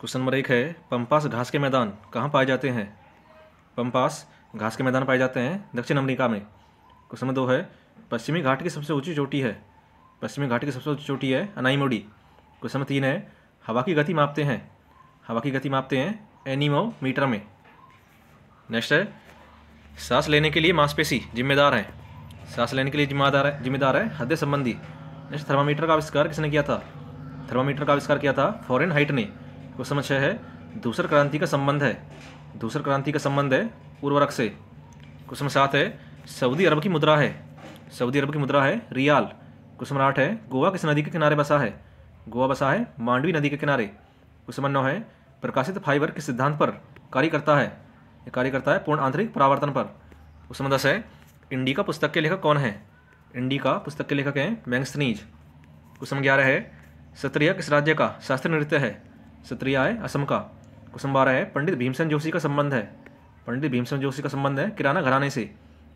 question number एक है pampas घास के मैदान कहाँ पाए जाते हैं पंपास घास के मैदान पाए जाते हैं दक्षिण अमेरिका में क्वेश्चन नंबर दो है पश्चिमी घाट की सबसे ऊंची चोटी है पश्चिमी घाट की सबसे ऊंची चोटी है अनाईमोडी क्वेश्चन नंबर तीन है हवा की गति मापते हैं हवा की गति मापते हैं मीटर में नेक्स्ट है सांस लेने के लिए मांसपेशी जिम्मेदार हैं सांस लेने के लिए जिम्मेदार है जिम्मेदार है हृदय संबंधी नेक्स्ट थर्मामीटर का आविष्कार किसने किया था थर्मामीटर का आविष्कार किया था फॉरेन हाइट ने क्वेश्चन अच्छा है दूसर क्रांति का संबंध है दूसर क्रांति का संबंध है उर्वरक से क्वेश्चन सात है सऊदी अरब की मुद्रा है सऊदी अरब की मुद्रा है रियाल क्वेश्चन आठ है गोवा किस नदी के किनारे बसा है गोवा बसा है मांडवी नदी के किनारे क्वेश्चन नौ है प्रकाशित फाइबर के सिद्धांत पर कार्य करता है कार्य करता है पूर्ण आंतरिक परावर्तन पर क्वेश्चन दस है इंडी का पुस्तक के लेखक कौन है इंडी का पुस्तक के लेखक हैं मैंगसनीज क्वेश्चन ग्यारह है सत्रिया किस राज्य का शास्त्रीय नृत्य है सत्रिया है असम का क्वेश्चन बारह है पंडित भीमसेन जोशी का संबंध है पंडित भीमसेन जोशी का संबंध है किराना घराने से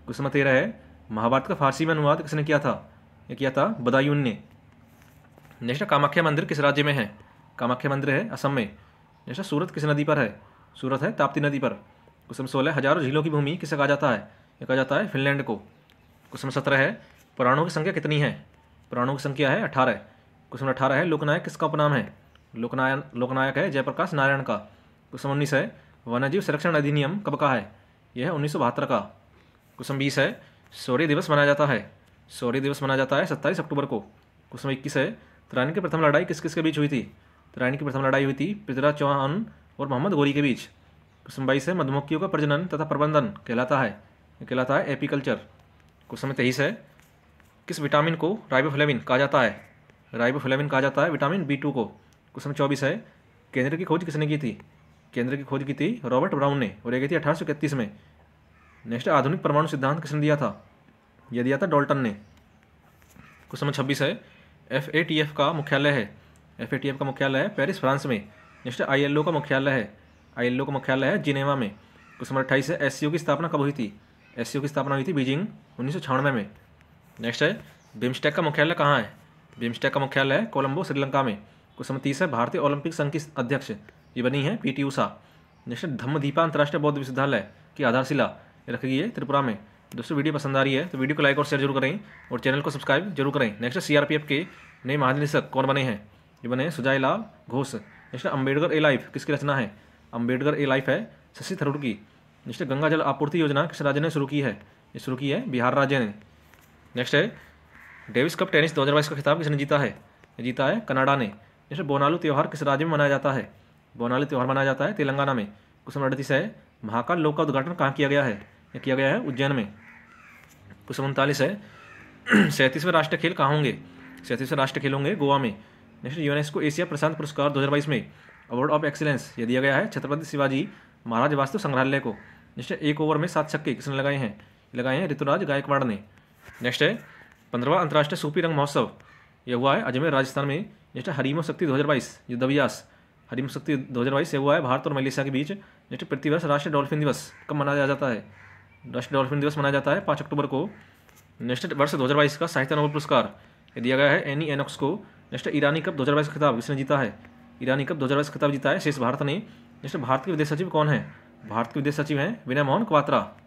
क्वेश्चन तेरह है महाभारत का फारसी में अनुवाद किसने किया था यह किया था बदायून ने नेक्स्ट कामाख्या मंदिर किस राज्य में है कामाख्या मंदिर है असम में नेक्स्ट सूरत किस नदी पर है सूरत है ताप्ती नदी पर क्वेश्चन सोलह हजारों झीलों की भूमि किसे कहा जाता है यह कहा जाता है फिनलैंड को क्वेश्चन सत्रह है पुराणों की संख्या कितनी है पुराणों की संख्या है अठारह क्वेश्चन अठारह है लोकनायक किसका उपनाम है लोकनायन लोकनायक है जयप्रकाश नारायण का क्वेश्चन उन्नीस है वन्यजीव संरक्षण अधिनियम कब का है यह है उन्नीस का क्वेश्चन बीस है शौर्य दिवस मनाया जाता है शौर्य दिवस मनाया जाता है सत्ताईस अक्टूबर को क्वेश्चन इक्कीस है तरानी की प्रथम लड़ाई किस किस के बीच हुई थी तरानी की प्रथम लड़ाई हुई थी पृथ्वीराज चौहान और मोहम्मद गौरी के बीच क्वेश्चन बाईस है मधुमक्खियों का प्रजनन तथा प्रबंधन कहलाता है कहलाता है एपीकल्चर क्वेश्चन तेईस है किस विटामिन को राइबोफ्लेविन कहा जाता है राइबोफ्लेविन कहा जाता है विटामिन बी टू को क्वेश्चन नंबर चौबीस है केंद्र की खोज किसने की थी केंद्र की खोज की थी रॉबर्ट ब्राउन ने और यह की थी अठारह में नेक्स्ट आधुनिक परमाणु सिद्धांत किसने दिया था यह दिया था डॉल्टन ने क्वेश्चन नंबर छब्बीस है एफ ए टी एफ का मुख्यालय है एफ ए टी एफ का मुख्यालय है पेरिस फ्रांस में नेक्स्ट आई एल ओ का मुख्यालय है आई एल ओ का मुख्यालय है जिनेवा में क्वेश्चन नंबर अट्ठाईस है एस सी ओ की स्थापना कब हुई थी एस सी ओ की स्थापना हुई थी बीजिंग उन्नीस सौ छियानवे में नेक्स्ट है बिम्स्टेक का मुख्यालय कहाँ है बिम्स्टेक का मुख्यालय है कोलंबो श्रीलंका में तीस तीसरा भारतीय ओलंपिक संघ की अध्यक्ष ये बनी है P T Usha next Deepa अंतर्राष्ट्रीय बौद्ध विश्वविद्यालय की आधारशिला रखी गई है त्रिपुरा में दोस्तों वीडियो पसंद आ रही है तो वीडियो को लाइक और शेयर जरूर करें और चैनल को सब्सक्राइब जरूर करें नेक्स्ट सीआरपीएफ के नए महानिदेशक कौन बने हैं ये बने हैं Sujai Lal Ghosh next Ambedkar a life किसकी रचना है अम्बेडकर ए लाइफ है शशि थरूर की नेक्स्ट गंगा जल आपूर्ति योजना किस राज्य ने शुरू की है ये शुरू की है बिहार राज्य ने नेक्स्ट है डेविस कप टेनिस दो का खिताब किसने जीता है जीता है कनाडा ने जैसे बोनालू त्यौहार किस राज्य में मनाया जाता है बोनालू त्यौहार मनाया जाता है तेलंगाना में क्वेश्चन नंबर अड़तीस है महाकाल लोक का उद्घाटन कहाँ किया गया है यह किया गया है उज्जैन में क्वेश्चन उनतालीस है सैंतीसवें राष्ट्रीय खेल कहाँ होंगे सैंतीसवें राष्ट्रीय खेल होंगे गोवा में नेक्स्ट यूनेस्को एशिया प्रशांत पुरस्कार दो में अवार्ड ऑफ एक्सीलेंस यह दिया गया है छत्रपति शिवाजी महाराज वास्तव संग्रहालय को नेक्स्ट एक ओवर में सात छक्के किसने लगाए हैं लगाए हैं ऋतुराज गायकवाड़ ने नेक्स्ट है पंद्रहवा अंतर्राष्ट्रीय सूपी रंग महोत्सव यह हुआ है अजमेर राजस्थान में नेक्स्ट है शक्ति शक्ति हज़ार बाईस दबियास हरिमो शक्ति बाईस से हुआ है भारत और मलेशिया के बीच नेक्स्ट प्रतिवर्ष राष्ट्रीय डॉल्फिन दिवस कब मनाया जाता है राष्ट्रीय डॉल्फिन दिवस मनाया जाता है पाँच अक्टूबर को नेक्स्ट वर्ष दो का साहित्य नोबल पुरस्कार ये दिया गया है एनी एनक्स को नेक्स्ट ईरानी कप दो 2022 खिताब किसने जीता है ईरानी कप दो बाईस खिताब जीता है शेष भारत ने नेक्स्ट भारत के विदेश सचिव कौन है भारत के विदेश सचिव हैं विनय मोहन क्वात्रा